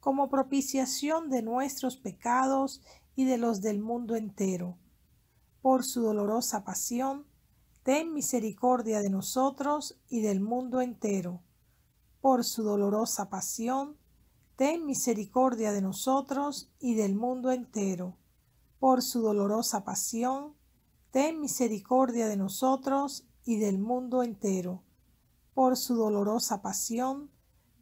como propiciación de nuestros pecados y de los del mundo entero. Por su dolorosa pasión, ten misericordia de nosotros y del mundo entero. Por su dolorosa pasión, ten misericordia de nosotros y del mundo entero. Por su dolorosa pasión, ten misericordia de nosotros y del mundo entero. Por su dolorosa pasión,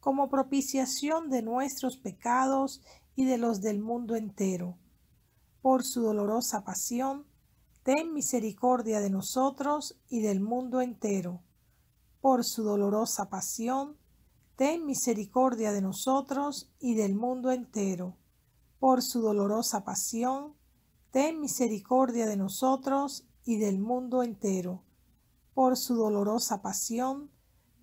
como propiciación de nuestros pecados y de los del mundo entero. Por su dolorosa pasión, ten misericordia de nosotros y del mundo entero. Por su dolorosa pasión, ten misericordia de nosotros y del mundo entero. Por su dolorosa pasión, ten misericordia de nosotros y del mundo entero. Por su dolorosa pasión,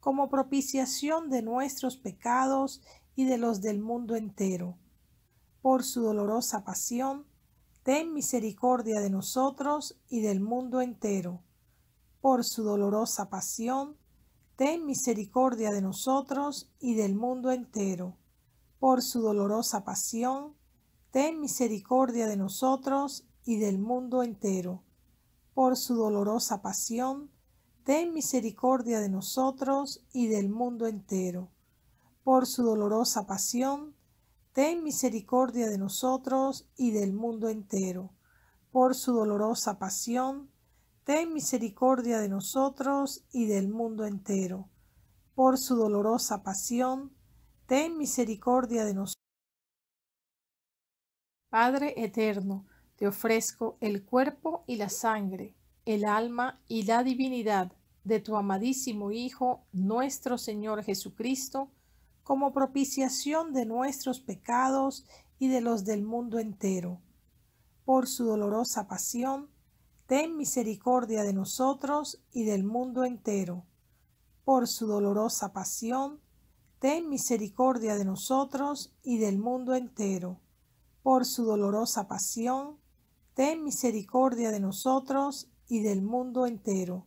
como propiciación de nuestros pecados y de los del mundo entero. Por su dolorosa pasión, ten misericordia de nosotros y del mundo entero. Por su dolorosa pasión, ten misericordia de nosotros y del mundo entero. Por su dolorosa pasión, ten misericordia de nosotros y del mundo entero. Por su dolorosa pasión, ten misericordia de nosotros y del mundo entero. Por su dolorosa pasión, ten misericordia de nosotros y del mundo entero. Por su dolorosa pasión, ten misericordia de nosotros y del mundo entero. Por su dolorosa pasión, ten misericordia de nosotros. Padre eterno, te ofrezco el cuerpo y la sangre, el alma y la divinidad de tu amadísimo Hijo, nuestro Señor Jesucristo, como propiciación de nuestros pecados y de los del mundo entero. Por su dolorosa pasión, ten misericordia de nosotros y del mundo entero. Por su dolorosa pasión, ten misericordia de nosotros y del mundo entero. Por su dolorosa pasión, ten misericordia de nosotros y del mundo entero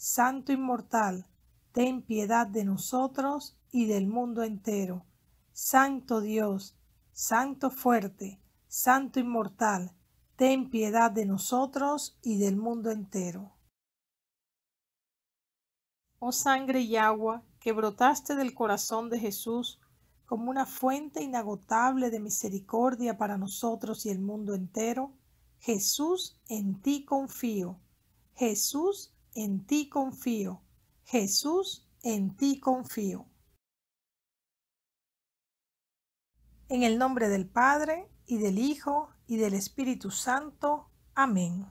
Santo inmortal, ten piedad de nosotros y del mundo entero. Santo Dios, Santo fuerte, Santo inmortal, ten piedad de nosotros y del mundo entero. Oh sangre y agua que brotaste del corazón de Jesús como una fuente inagotable de misericordia para nosotros y el mundo entero, Jesús, en ti confío. Jesús, en ti confío. Jesús, en ti confío. En el nombre del Padre, y del Hijo, y del Espíritu Santo. Amén.